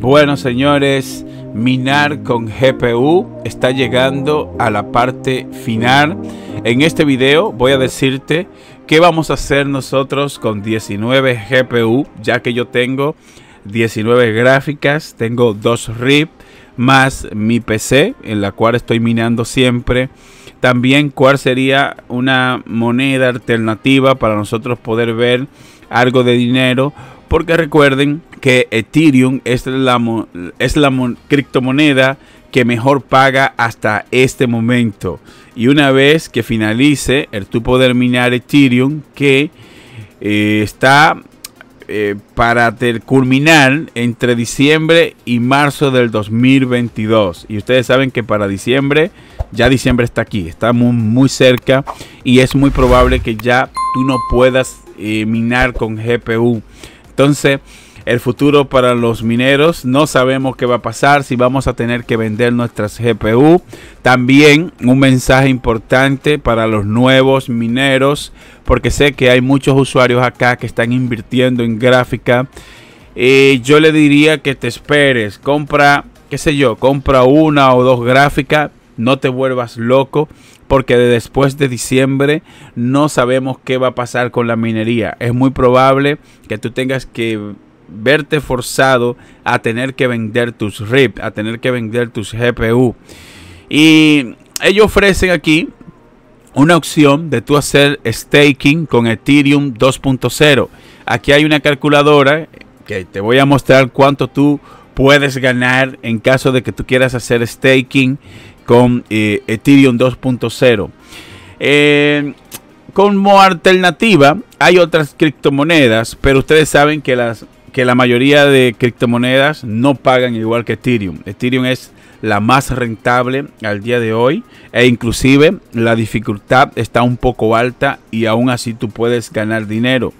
Bueno, señores, minar con GPU está llegando a la parte final. En este video voy a decirte qué vamos a hacer nosotros con 19 GPU, ya que yo tengo 19 gráficas, tengo dos RIP, más mi PC, en la cual estoy minando siempre. También cuál sería una moneda alternativa para nosotros poder ver algo de dinero porque recuerden que Ethereum es la, es la criptomoneda que mejor paga hasta este momento. Y una vez que finalice, el tú poder minar Ethereum que eh, está eh, para culminar entre diciembre y marzo del 2022. Y ustedes saben que para diciembre, ya diciembre está aquí, Estamos muy, cerca y es muy probable que ya tú no puedas eh, minar con GPU entonces, el futuro para los mineros, no sabemos qué va a pasar, si vamos a tener que vender nuestras GPU. También un mensaje importante para los nuevos mineros, porque sé que hay muchos usuarios acá que están invirtiendo en gráfica. yo le diría que te esperes, compra, qué sé yo, compra una o dos gráficas, no te vuelvas loco porque después de diciembre no sabemos qué va a pasar con la minería. Es muy probable que tú tengas que verte forzado a tener que vender tus RIP, a tener que vender tus GPU. Y ellos ofrecen aquí una opción de tú hacer staking con Ethereum 2.0. Aquí hay una calculadora que te voy a mostrar cuánto tú puedes ganar en caso de que tú quieras hacer staking con eh, Ethereum 2.0. Eh, como alternativa hay otras criptomonedas, pero ustedes saben que, las, que la mayoría de criptomonedas no pagan igual que Ethereum. Ethereum es la más rentable al día de hoy e inclusive la dificultad está un poco alta y aún así tú puedes ganar dinero.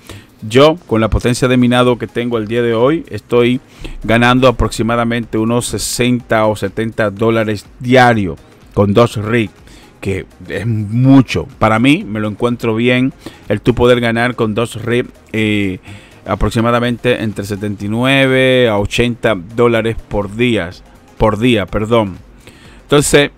Yo, con la potencia de minado que tengo el día de hoy, estoy ganando aproximadamente unos 60 o 70 dólares diario con dos rigs, que es mucho. Para mí, me lo encuentro bien el tú poder ganar con dos rigs eh, aproximadamente entre 79 a 80 dólares por día. Por día, perdón. Entonces,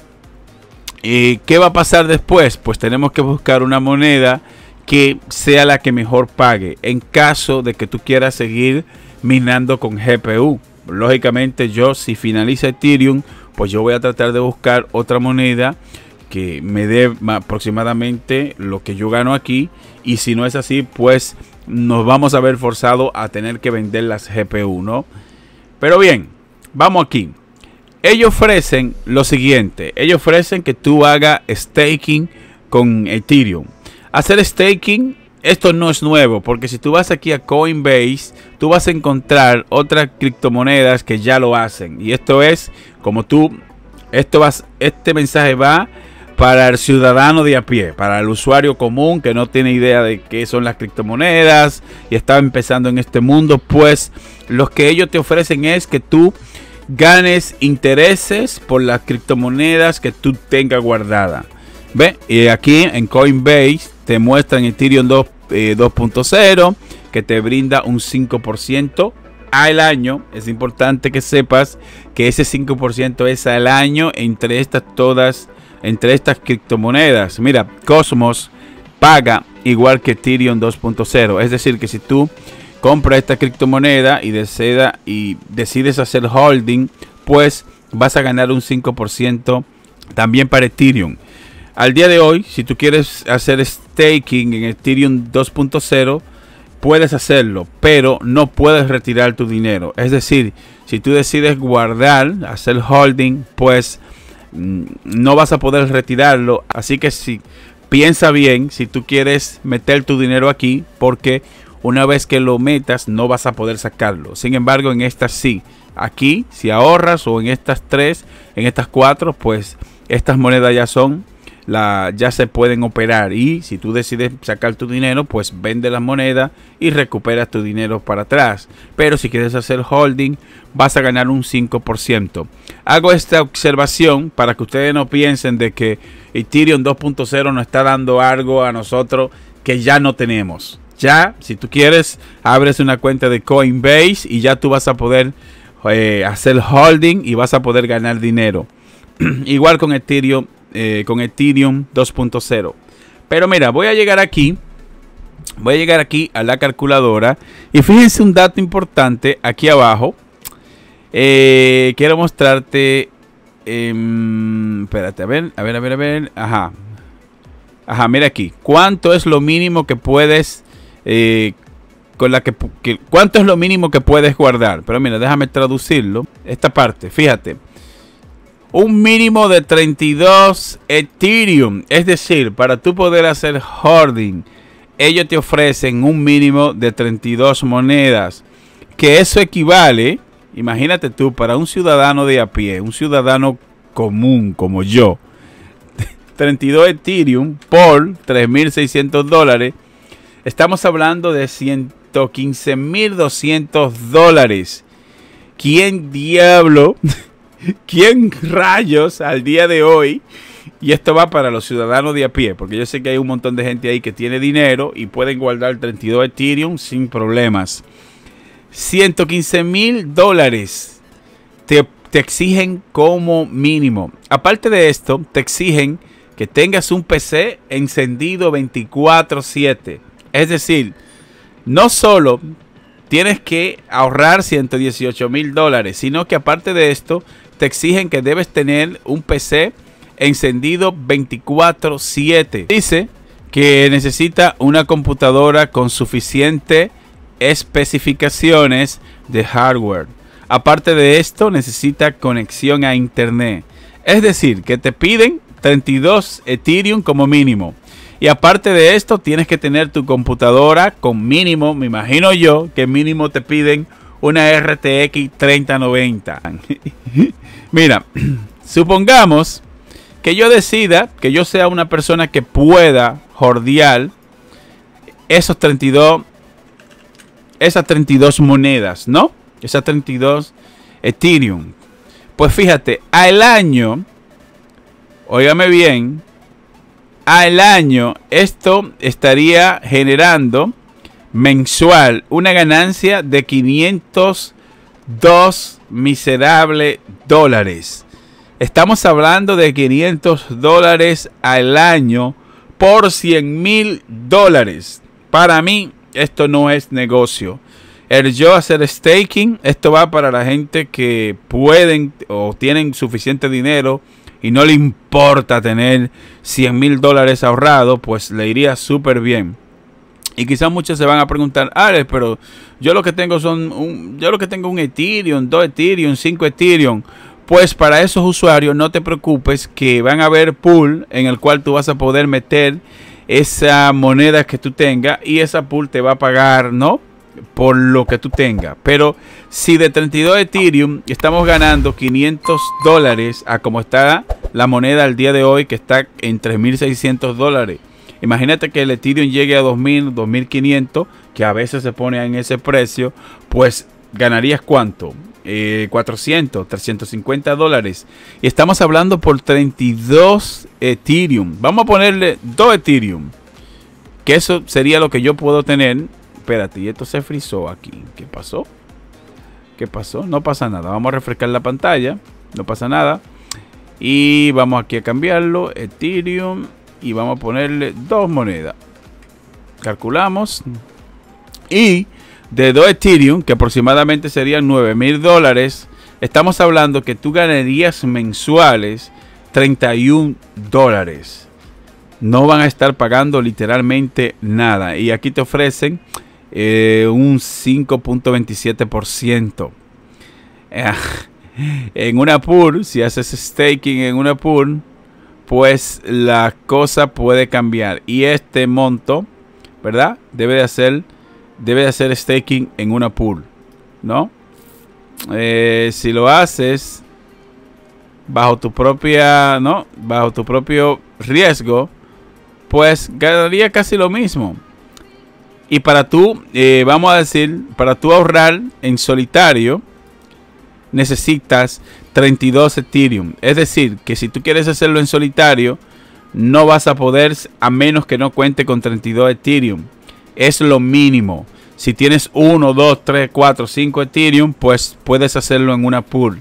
eh, ¿qué va a pasar después? Pues tenemos que buscar una moneda que sea la que mejor pague en caso de que tú quieras seguir minando con GPU. Lógicamente yo si finaliza Ethereum, pues yo voy a tratar de buscar otra moneda que me dé aproximadamente lo que yo gano aquí y si no es así, pues nos vamos a ver forzados a tener que vender las GPU, ¿no? Pero bien, vamos aquí. Ellos ofrecen lo siguiente, ellos ofrecen que tú hagas staking con Ethereum. Hacer staking, esto no es nuevo, porque si tú vas aquí a Coinbase, tú vas a encontrar otras criptomonedas que ya lo hacen. Y esto es, como tú, esto vas, este mensaje va para el ciudadano de a pie, para el usuario común que no tiene idea de qué son las criptomonedas y está empezando en este mundo, pues lo que ellos te ofrecen es que tú ganes intereses por las criptomonedas que tú tengas guardada. Ve, y aquí en Coinbase te muestran Ethereum 2.0 eh, que te brinda un 5% al año. Es importante que sepas que ese 5% es al año entre estas todas, entre estas criptomonedas. Mira, Cosmos paga igual que Ethereum 2.0. Es decir, que si tú compras esta criptomoneda y, y decides hacer holding, pues vas a ganar un 5% también para Ethereum. Al día de hoy, si tú quieres hacer staking en Ethereum 2.0, puedes hacerlo, pero no puedes retirar tu dinero. Es decir, si tú decides guardar, hacer holding, pues mm, no vas a poder retirarlo. Así que si piensa bien, si tú quieres meter tu dinero aquí, porque una vez que lo metas no vas a poder sacarlo. Sin embargo, en estas sí. Aquí, si ahorras o en estas tres, en estas cuatro, pues estas monedas ya son ya se pueden operar y si tú decides sacar tu dinero, pues vende la moneda y recuperas tu dinero para atrás. Pero si quieres hacer holding, vas a ganar un 5%. Hago esta observación para que ustedes no piensen de que Ethereum 2.0 no está dando algo a nosotros que ya no tenemos. Ya, si tú quieres, abres una cuenta de Coinbase y ya tú vas a poder eh, hacer holding y vas a poder ganar dinero. Igual con Ethereum eh, con Ethereum 2.0. Pero mira, voy a llegar aquí. Voy a llegar aquí a la calculadora. Y fíjense un dato importante aquí abajo. Eh, quiero mostrarte. Em, espérate, a ver, a ver, a ver, a ver. Ajá. Ajá, mira aquí. ¿Cuánto es lo mínimo que puedes. Eh, con la que. ¿Cuánto es lo mínimo que puedes guardar? Pero mira, déjame traducirlo. Esta parte, fíjate un mínimo de 32 Ethereum. Es decir, para tú poder hacer hoarding, ellos te ofrecen un mínimo de 32 monedas. Que eso equivale, imagínate tú, para un ciudadano de a pie, un ciudadano común como yo, 32 Ethereum por 3.600 dólares. Estamos hablando de 115.200 dólares. ¿Quién diablo ¿Quién rayos al día de hoy? Y esto va para los ciudadanos de a pie, porque yo sé que hay un montón de gente ahí que tiene dinero y pueden guardar 32 Ethereum sin problemas. 115 mil dólares te, te exigen como mínimo. Aparte de esto, te exigen que tengas un PC encendido 24/7. Es decir, no solo tienes que ahorrar 118 mil dólares, sino que aparte de esto, te exigen que debes tener un PC encendido 24/7. Dice que necesita una computadora con suficientes especificaciones de hardware. Aparte de esto, necesita conexión a Internet. Es decir, que te piden 32 Ethereum como mínimo. Y aparte de esto, tienes que tener tu computadora con mínimo, me imagino yo, que mínimo te piden una RTX 3090. Mira, supongamos que yo decida que yo sea una persona que pueda jordear esos 32, esas 32 monedas, ¿no? Esas 32 Ethereum. Pues fíjate, al año, óigame bien, al año esto estaría generando mensual una ganancia de 502 miserable dólares. Estamos hablando de 500 dólares al año por 100 mil dólares. Para mí, esto no es negocio. El yo hacer staking, esto va para la gente que pueden o tienen suficiente dinero y no le importa tener 100 mil dólares ahorrado, pues le iría súper bien. Y quizás muchos se van a preguntar, Alex, pero yo lo que tengo son un, yo lo que tengo un Ethereum, dos Ethereum, cinco Ethereum. Pues para esos usuarios no te preocupes que van a haber pool en el cual tú vas a poder meter esa moneda que tú tengas y esa pool te va a pagar, ¿no? Por lo que tú tengas. Pero si de 32 Ethereum estamos ganando 500 dólares a como está la moneda al día de hoy que está en 3.600 dólares Imagínate que el Ethereum llegue a 2000, 2500, que a veces se pone en ese precio, pues ganarías cuánto? 400, eh, 350 dólares. Y estamos hablando por 32 Ethereum. Vamos a ponerle 2 Ethereum. Que eso sería lo que yo puedo tener. Espérate, y esto se frizó aquí. ¿Qué pasó? ¿Qué pasó? No pasa nada. Vamos a refrescar la pantalla. No pasa nada. Y vamos aquí a cambiarlo. Ethereum y vamos a ponerle dos monedas. Calculamos. Y de dos Ethereum, que aproximadamente serían 9 mil dólares, estamos hablando que tú ganarías mensuales 31 dólares. No van a estar pagando literalmente nada. Y aquí te ofrecen eh, un 5.27%. Ah, en una pool, si haces staking en una pool, pues la cosa puede cambiar. Y este monto, ¿verdad? Debe de hacer, debe de hacer staking en una pool, ¿no? Eh, si lo haces bajo tu propia, ¿no? Bajo tu propio riesgo, pues ganaría casi lo mismo. Y para tú, eh, vamos a decir, para tú ahorrar en solitario, necesitas 32 Ethereum. Es decir, que si tú quieres hacerlo en solitario, no vas a poder a menos que no cuente con 32 Ethereum. Es lo mínimo. Si tienes 1, 2, 3, 4, 5 Ethereum, pues puedes hacerlo en una pool.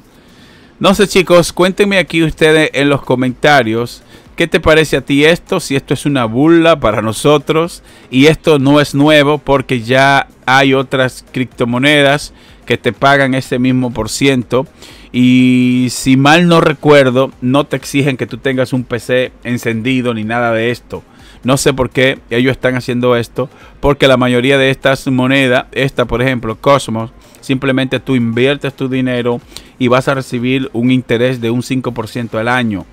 No sé chicos, cuéntenme aquí ustedes en los comentarios qué te parece a ti esto, si esto es una burla para nosotros y esto no es nuevo porque ya hay otras criptomonedas que te pagan ese mismo por ciento. Y si mal no recuerdo, no te exigen que tú tengas un PC encendido ni nada de esto. No sé por qué ellos están haciendo esto, porque la mayoría de estas monedas, esta por ejemplo, Cosmos, simplemente tú inviertes tu dinero y vas a recibir un interés de un 5% al año.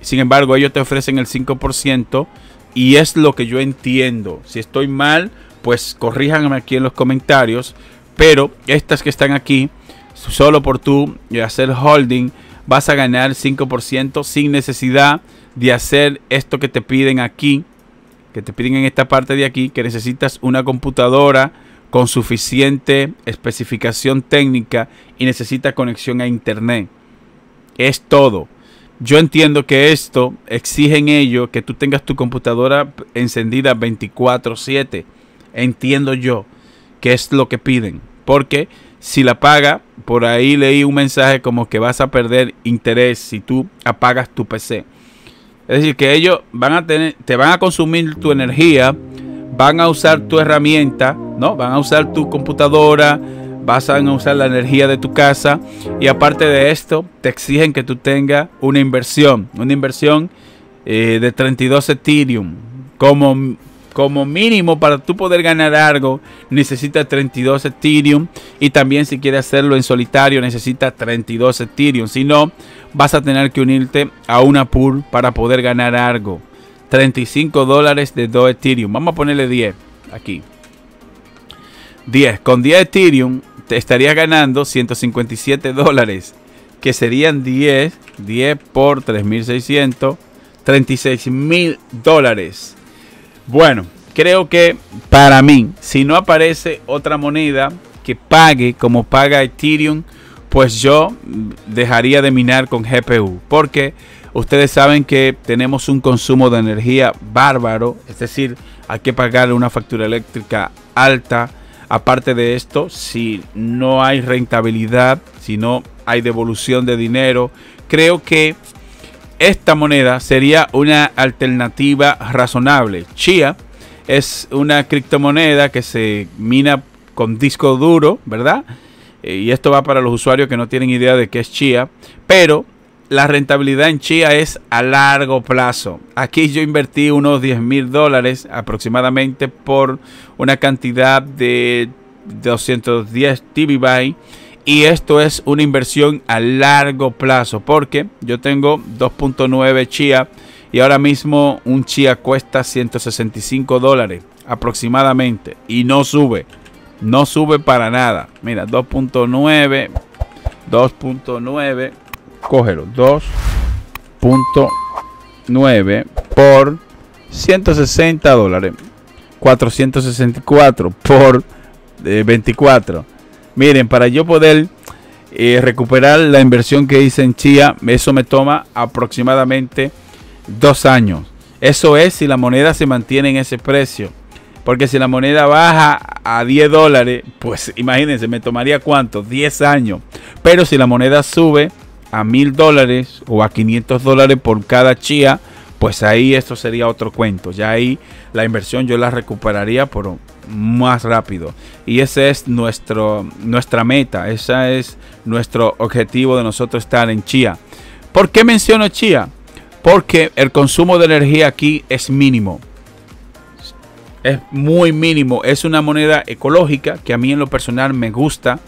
Sin embargo, ellos te ofrecen el 5% y es lo que yo entiendo. Si estoy mal, pues corríjanme aquí en los comentarios, pero estas que están aquí, solo por tú hacer holding, vas a ganar 5% sin necesidad de hacer esto que te piden aquí, que te piden en esta parte de aquí, que necesitas una computadora con suficiente especificación técnica y necesita conexión a internet. Es todo. Yo entiendo que esto exige en ello que tú tengas tu computadora encendida 24/7. Entiendo yo que es lo que piden. Porque si la paga, por ahí leí un mensaje como que vas a perder interés si tú apagas tu PC. Es decir, que ellos van a tener, te van a consumir tu energía, van a usar tu herramienta, ¿no? Van a usar tu computadora, vas a usar la energía de tu casa y aparte de esto, te exigen que tú tengas una inversión, una inversión eh, de 32 Ethereum como como mínimo para tú poder ganar algo necesitas 32 Ethereum y también si quieres hacerlo en solitario necesitas 32 Ethereum. Si no, vas a tener que unirte a una pool para poder ganar algo. 35 dólares de 2 Ethereum. Vamos a ponerle 10 aquí. 10. Con 10 Ethereum te estarías ganando 157 dólares. Que serían 10. 10 por 3600. 36.000 dólares. Bueno, creo que para mí, si no aparece otra moneda que pague como paga Ethereum, pues yo dejaría de minar con GPU. Porque ustedes saben que tenemos un consumo de energía bárbaro. Es decir, hay que pagar una factura eléctrica alta. Aparte de esto, si no hay rentabilidad, si no hay devolución de dinero, creo que esta moneda sería una alternativa razonable. Chia es una criptomoneda que se mina con disco duro, ¿verdad? Eh, y esto va para los usuarios que no tienen idea de qué es Chia, pero la rentabilidad en Chia es a largo plazo. Aquí yo invertí unos 10 mil dólares aproximadamente por una cantidad de 210 TBY y esto es una inversión a largo plazo porque yo tengo 2.9 chía y ahora mismo un chía cuesta 165 dólares aproximadamente y no sube. No sube para nada. Mira, 2.9, 2.9, cógelo, 2.9 por 160 dólares. 464 por 24. Eh, Miren, para yo poder eh, recuperar la inversión que hice en Chía, eso me toma aproximadamente dos años. Eso es si la moneda se mantiene en ese precio. Porque si la moneda baja a 10 dólares, pues imagínense, me tomaría cuánto? 10 años. Pero si la moneda sube a 1000 dólares o a 500 dólares por cada chía, pues ahí esto sería otro cuento. Ya ahí la inversión yo la recuperaría por, más rápido. Y esa es nuestro, nuestra meta, ese es nuestro objetivo de nosotros estar en Chía. ¿Por qué menciono Chía? Porque el consumo de energía aquí es mínimo. Es muy mínimo. Es una moneda ecológica que a mí en lo personal me gusta.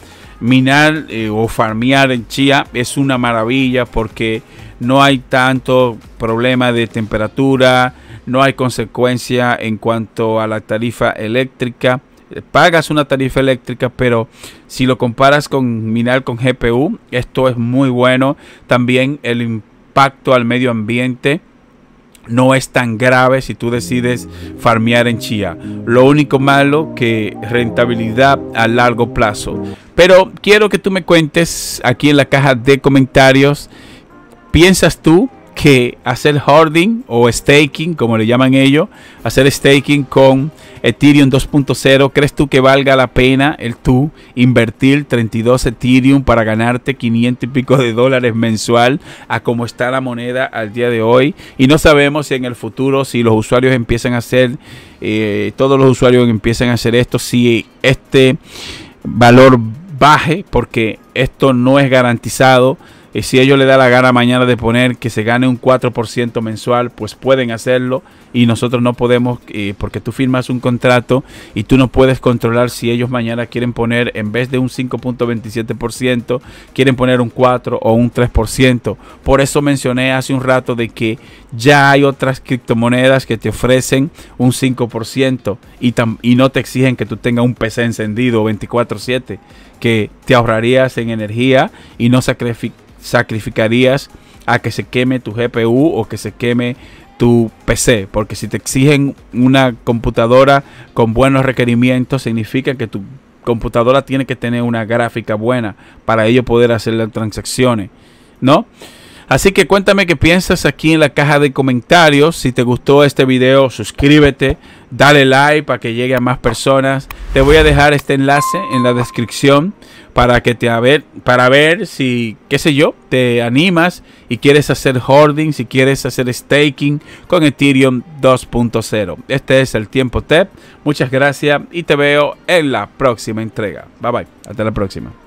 Minar eh, o farmear en Chía es una maravilla porque no hay tanto problema de temperatura, no hay consecuencia en cuanto a la tarifa eléctrica. Eh, pagas una tarifa eléctrica, pero si lo comparas con minar con GPU, esto es muy bueno. También el impacto al medio ambiente no es tan grave si tú decides farmear en Chía. Lo único malo que rentabilidad a largo plazo. Pero quiero que tú me cuentes aquí en la caja de comentarios, ¿piensas tú que hacer hoarding o staking, como le llaman ellos, hacer staking con Ethereum 2.0, ¿crees tú que valga la pena el tú invertir 32 Ethereum para ganarte 500 y pico de dólares mensual a como está la moneda al día de hoy? Y no sabemos si en el futuro, si los usuarios empiezan a hacer, eh, todos los usuarios empiezan a hacer esto, si este valor baje, porque esto no es garantizado y si ellos le da la gana mañana de poner que se gane un 4% mensual, pues pueden hacerlo y nosotros no podemos eh, porque tú firmas un contrato y tú no puedes controlar si ellos mañana quieren poner en vez de un 5.27%, quieren poner un 4 o un 3%. Por eso mencioné hace un rato de que ya hay otras criptomonedas que te ofrecen un 5% y, y no te exigen que tú tengas un PC encendido 24/7, que te ahorrarías en energía y no sacrificarías sacrificarías a que se queme tu GPU o que se queme tu PC, porque si te exigen una computadora con buenos requerimientos, significa que tu computadora tiene que tener una gráfica buena para ello poder hacer las transacciones, ¿no? Así que cuéntame qué piensas aquí en la caja de comentarios. Si te gustó este video, suscríbete, dale like para que llegue a más personas. Te voy a dejar este enlace en la descripción para que te a ver, para ver si, qué sé yo, te animas y quieres hacer hoarding, si quieres hacer staking con Ethereum 2.0. Este es el tiempo TEP. Muchas gracias y te veo en la próxima entrega. Bye bye. Hasta la próxima.